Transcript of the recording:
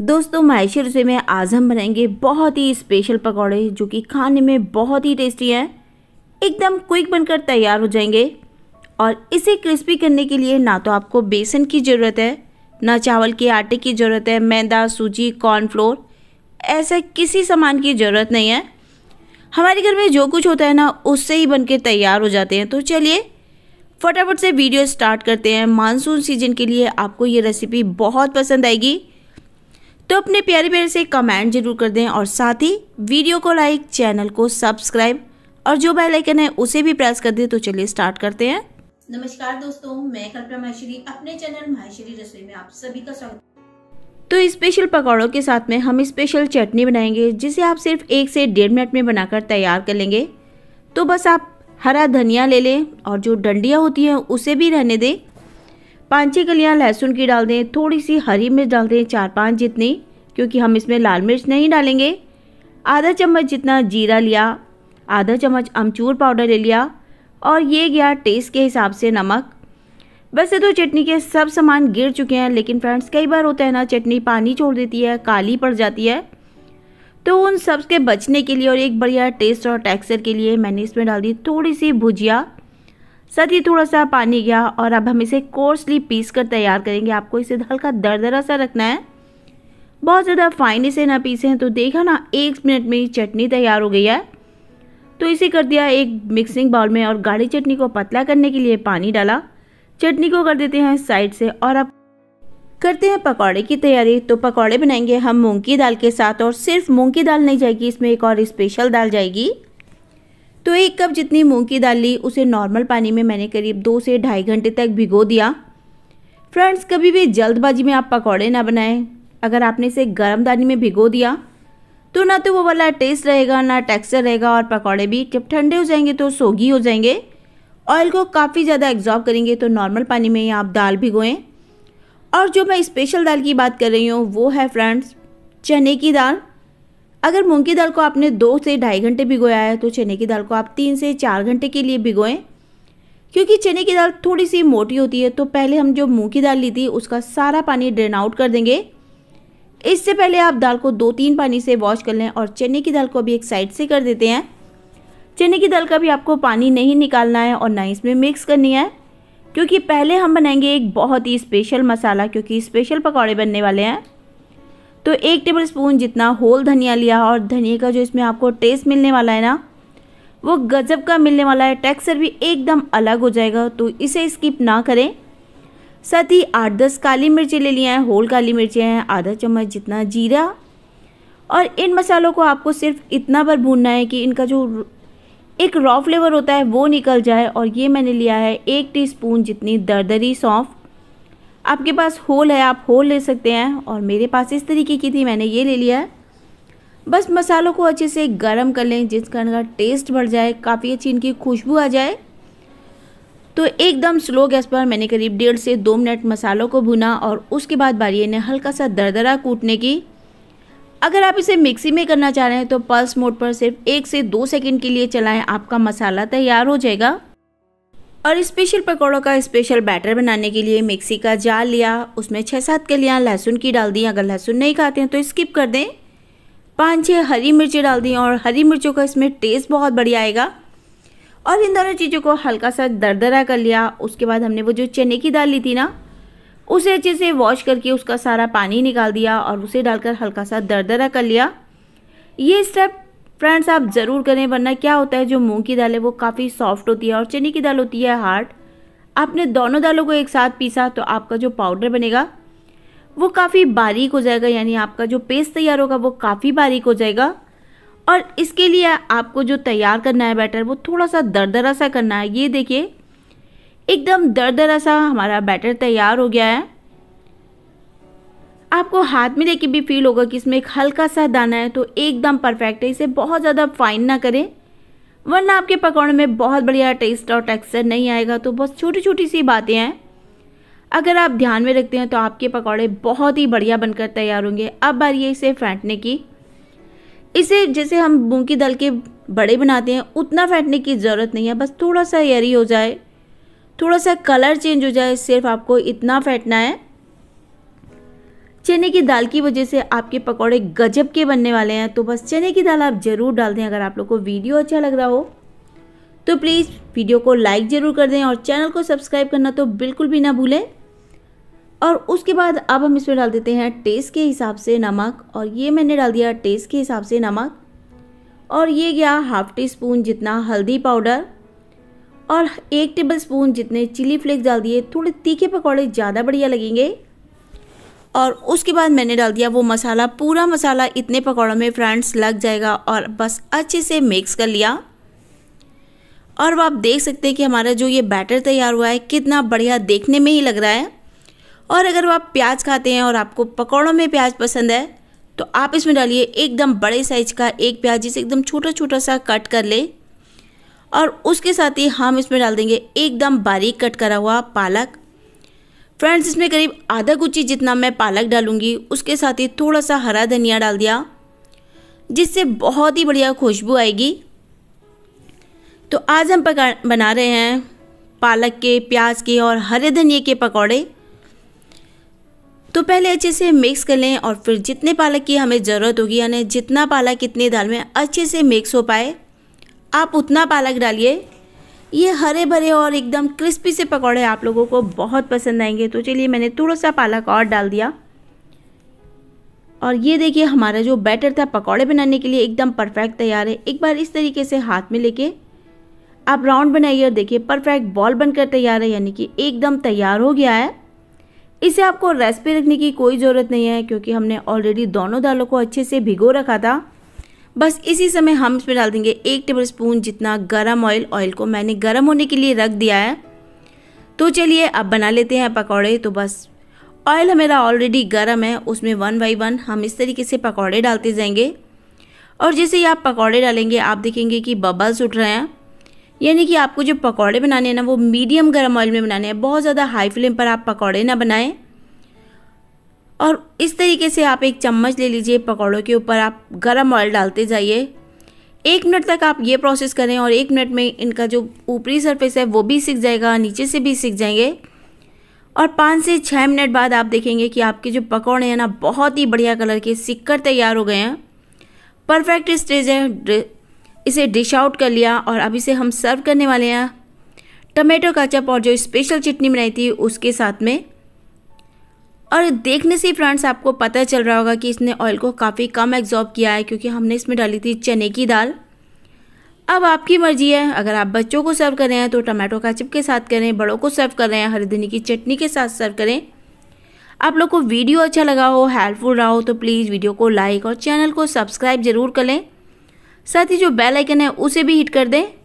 दोस्तों महेश रसोई में आज हम बनाएंगे बहुत ही स्पेशल पकौड़े जो कि खाने में बहुत ही टेस्टी हैं एकदम क्विक बनकर तैयार हो जाएंगे और इसे क्रिस्पी करने के लिए ना तो आपको बेसन की ज़रूरत है ना चावल के आटे की ज़रूरत है मैदा सूजी कॉर्नफ्लोर ऐसा किसी सामान की ज़रूरत नहीं है हमारे घर में जो कुछ होता है ना उससे ही बनकर तैयार हो जाते हैं तो चलिए फटाफट से वीडियो स्टार्ट करते हैं मानसून सीजन के लिए आपको ये रेसिपी बहुत पसंद आएगी तो अपने प्यारे प्यारे से कमेंट जरूर कर दें और साथ ही वीडियो को लाइक चैनल को सब्सक्राइब और जो बेल आइकन है उसे भी प्रेस कर दें तो चलिए स्टार्ट करते हैं नमस्कार दोस्तों मैं कल्पना माहेश्वरी अपने चैनल माहेश्वरी रसोई में आप सभी का स्वागत तो स्पेशल पकौड़ों के साथ में हम स्पेशल चटनी बनाएंगे जिसे आप सिर्फ एक से डेढ़ मिनट में बनाकर तैयार कर लेंगे तो बस आप हरा धनिया ले लें और जो डंडियाँ होती हैं उसे भी रहने दें पाँच छः कलियाँ लहसुन की डाल दें थोड़ी सी हरी मिर्च डाल दें चार पाँच जितनी क्योंकि हम इसमें लाल मिर्च नहीं डालेंगे आधा चम्मच जितना जीरा लिया आधा चम्मच अमचूर पाउडर ले लिया और ये गया टेस्ट के हिसाब से नमक वैसे तो चटनी के सब सामान गिर चुके हैं लेकिन फ्रेंड्स कई बार होता है ना चटनी पानी छोड़ देती है काली पड़ जाती है तो उन सब के बचने के लिए और एक बढ़िया टेस्ट और टेक्सचर के लिए मैंने इसमें डाल दी थोड़ी सी भुजिया साथ ही थोड़ा सा पानी गया और अब हम इसे कोर्सली पीस कर तैयार करेंगे आपको इसे हल्का दरदरा सा रखना है बहुत ज़्यादा फाइन इसे ना पीसें तो देखा ना एक मिनट में चटनी तैयार हो गई है तो इसे कर दिया एक मिक्सिंग बाउल में और गाढ़ी चटनी को पतला करने के लिए पानी डाला चटनी को कर देते हैं साइड से और अब करते हैं पकौड़े की तैयारी तो पकौड़े बनाएंगे हम मूँग की दाल के साथ और सिर्फ मूँग की दाल नहीं जाएगी इसमें एक और स्पेशल दाल जाएगी तो एक कप जितनी मूंग की दाल ली उसे नॉर्मल पानी में मैंने करीब दो से ढाई घंटे तक भिगो दिया फ्रेंड्स कभी भी जल्दबाजी में आप पकौड़े ना बनाएं अगर आपने इसे गर्म दानी में भिगो दिया तो ना तो वो वाला टेस्ट रहेगा ना टेक्सचर रहेगा और पकौड़े भी जब ठंडे हो जाएंगे तो सोगी हो जाएंगे ऑयल को काफ़ी ज़्यादा एग्जॉर्ब करेंगे तो नॉर्मल पानी में आप दाल भिगोएं और जो मैं स्पेशल दाल की बात कर रही हूँ वो है फ्रेंड्स चने की दाल अगर मूंग की दाल को आपने दो से ढाई घंटे भिगोया है तो चने की दाल को आप तीन से चार घंटे के लिए भिगोएं क्योंकि चने की दाल थोड़ी सी मोटी होती है तो पहले हम जो मूँग की दाल ली थी उसका सारा पानी ड्रेन आउट कर देंगे इससे पहले आप दाल को दो तीन पानी से वॉश कर लें और चने की दाल को भी एक साइड से कर देते हैं चने की दाल का भी आपको पानी नहीं निकालना है और ना इसमें मिक्स करनी है क्योंकि पहले हम बनाएंगे एक बहुत ही स्पेशल मसाला क्योंकि स्पेशल पकौड़े बनने वाले हैं तो एक टेबल स्पून जितना होल धनिया लिया और धनिया का जो इसमें आपको टेस्ट मिलने वाला है ना वो गजब का मिलने वाला है टेक्सचर भी एकदम अलग हो जाएगा तो इसे स्किप ना करें साथ ही आठ दस काली मिर्ची ले लिया है होल काली मिर्ची हैं आधा चम्मच जितना जीरा और इन मसालों को आपको सिर्फ इतना बार भूनना है कि इनका जो एक रॉ फ्लेवर होता है वो निकल जाए और ये मैंने लिया है एक टीस्पून जितनी दरदरी सौंफ आपके पास होल है आप होल ले सकते हैं और मेरे पास इस तरीके की थी मैंने ये ले लिया है बस मसालों को अच्छे से गर्म कर लें जिसका इनका टेस्ट बढ़ जाए काफ़ी अच्छी इनकी खुशबू आ जाए तो एकदम स्लो गैस पर मैंने करीब डेढ़ से दो मिनट मसालों को भुना और उसके बाद बारी इन्हें हल्का सा दरदरा कूटने की अगर आप इसे मिक्सी में करना चाह रहे हैं तो पल्स मोड पर सिर्फ एक से दो सेकंड के लिए चलाएं आपका मसाला तैयार हो जाएगा और स्पेशल पकौड़ों का स्पेशल बैटर बनाने के लिए मिक्सी का जाल लिया उसमें छः सात कलियाँ लहसुन की डाल दी अगर लहसुन नहीं खाते हैं तो स्किप कर दें पाँच छः हरी मिर्ची डाल दी और हरी मिर्चों का इसमें टेस्ट बहुत बढ़िया आएगा और इन दोनों चीज़ों को हल्का सा दरदरा कर लिया उसके बाद हमने वो जो चने की दाल ली थी ना उसे अच्छे से वॉश करके उसका सारा पानी निकाल दिया और उसे डालकर हल्का सा दरदरा कर लिया ये स्टेप फ्रेंड्स आप ज़रूर करें वरना क्या होता है जो मूंग की दाल है वो काफ़ी सॉफ्ट होती है और चने की दाल होती है हार्ड आपने दोनों दालों को एक साथ पीसा तो आपका जो पाउडर बनेगा वो काफ़ी बारीक हो जाएगा यानी आपका जो पेस्ट तैयार होगा वो काफ़ी बारीक हो जाएगा और इसके लिए आपको जो तैयार करना है बैटर वो थोड़ा सा दरदरा सा करना है ये देखिए एकदम दरदरा सा हमारा बैटर तैयार हो गया है आपको हाथ में लेके भी फील होगा कि इसमें एक हल्का सा दाना है तो एकदम परफेक्ट है इसे बहुत ज़्यादा फाइन ना करें वरना आपके पकौड़े में बहुत बढ़िया टेस्ट और टेक्सचर नहीं आएगा तो बहुत छोटी छोटी सी बातें हैं अगर आप ध्यान में रखते हैं तो आपके पकौड़े बहुत ही बढ़िया बनकर तैयार होंगे अब है इसे फेंटने की इसे जैसे हम मूँग की दाल के बड़े बनाते हैं उतना फेंटने की ज़रूरत नहीं है बस थोड़ा सा एयरी हो जाए थोड़ा सा कलर चेंज हो जाए सिर्फ आपको इतना फेंटना है चने की दाल की वजह से आपके पकौड़े गजब के बनने वाले हैं तो बस चने की दाल आप ज़रूर डाल दें अगर आप लोग को वीडियो अच्छा लग रहा हो तो प्लीज़ वीडियो को लाइक ज़रूर कर दें और चैनल को सब्सक्राइब करना तो बिल्कुल भी ना भूलें और उसके बाद अब हम इसमें डाल देते हैं टेस्ट के हिसाब से नमक और ये मैंने डाल दिया टेस्ट के हिसाब से नमक और ये गया हाफ टी स्पून जितना हल्दी पाउडर और एक टेबल स्पून जितने चिली फ्लेक्स डाल दिए थोड़े तीखे पकौड़े ज़्यादा बढ़िया लगेंगे और उसके बाद मैंने डाल दिया वो मसाला पूरा मसाला इतने पकौड़ों में फ्रेंड्स लग जाएगा और बस अच्छे से मिक्स कर लिया और वह आप देख सकते हैं कि हमारा जो ये बैटर तैयार हुआ है कितना बढ़िया देखने में ही लग रहा है और अगर आप प्याज खाते हैं और आपको पकौड़ों में प्याज पसंद है तो आप इसमें डालिए एकदम बड़े साइज का एक प्याज जिसे एकदम छोटा छोटा सा कट कर ले और उसके साथ ही हम इसमें डाल देंगे एकदम बारीक कट करा हुआ पालक फ्रेंड्स इसमें करीब आधा कुची जितना मैं पालक डालूंगी उसके साथ ही थोड़ा सा हरा धनिया डाल दिया जिससे बहुत ही बढ़िया खुशबू आएगी तो आज हम पका बना रहे हैं पालक के प्याज के और हरे धनिए के पकौड़े तो पहले अच्छे से मिक्स कर लें और फिर जितने पालक की हमें ज़रूरत होगी यानी जितना पालक इतने दाल में अच्छे से मिक्स हो पाए आप उतना पालक डालिए ये हरे भरे और एकदम क्रिस्पी से पकौड़े आप लोगों को बहुत पसंद आएंगे तो चलिए मैंने थोड़ा सा पालक और डाल दिया और ये देखिए हमारा जो बैटर था पकौड़े बनाने के लिए एकदम परफेक्ट तैयार है एक बार इस तरीके से हाथ में लेके आप राउंड बनाइए और देखिए परफेक्ट बॉल बनकर तैयार है यानी कि एकदम तैयार हो गया है इसे आपको रेस्ट रखने की कोई ज़रूरत नहीं है क्योंकि हमने ऑलरेडी दोनों दालों को अच्छे से भिगो रखा था बस इसी समय हम इसमें डाल देंगे एक टेबल स्पून जितना गर्म ऑयल ऑयल को मैंने गर्म होने के लिए रख दिया है तो चलिए अब बना लेते हैं पकौड़े तो बस ऑयल हमारा ऑलरेडी गर्म है उसमें वन बाई वन हम इस तरीके से पकौड़े डालते जाएंगे और जैसे ही आप पकौड़े डालेंगे आप देखेंगे कि बबल्स उठ रहे हैं यानी कि आपको जो पकौड़े बनाने हैं ना वो मीडियम गर्म ऑयल में बनाने हैं बहुत ज़्यादा हाई फ्लेम पर आप पकौड़े ना बनाएं और इस तरीके से आप एक चम्मच ले लीजिए पकौड़ों के ऊपर आप गर्म ऑयल डालते जाइए एक मिनट तक आप ये प्रोसेस करें और एक मिनट में इनका जो ऊपरी सरफेस है वो भी सीख जाएगा नीचे से भी सीख जाएंगे और पाँच से छः मिनट बाद आप देखेंगे कि आपके जो पकौड़े हैं ना बहुत ही बढ़िया कलर के सीख कर तैयार हो गए हैं परफेक्ट स्टेज है इसे डिश आउट कर लिया और अब इसे हम सर्व करने वाले हैं टमेटो काचप और जो स्पेशल चटनी बनाई थी उसके साथ में और देखने से ही फ्रेंड्स आपको पता चल रहा होगा कि इसने ऑयल को काफ़ी कम एग्जॉर्ब किया है क्योंकि हमने इसमें डाली थी चने की दाल अब आपकी मर्जी है अगर आप बच्चों को सर्व कर रहे हैं तो टमाटो का चिप के साथ करें बड़ों को सर्व कर रहे हैं हरदनी की चटनी के साथ सर्व करें आप लोग को वीडियो अच्छा लगा हो हेल्पफुल रहा हो तो प्लीज़ वीडियो को लाइक और चैनल को सब्सक्राइब ज़रूर कर लें साथ ही जो बेल आइकन है उसे भी हिट कर दें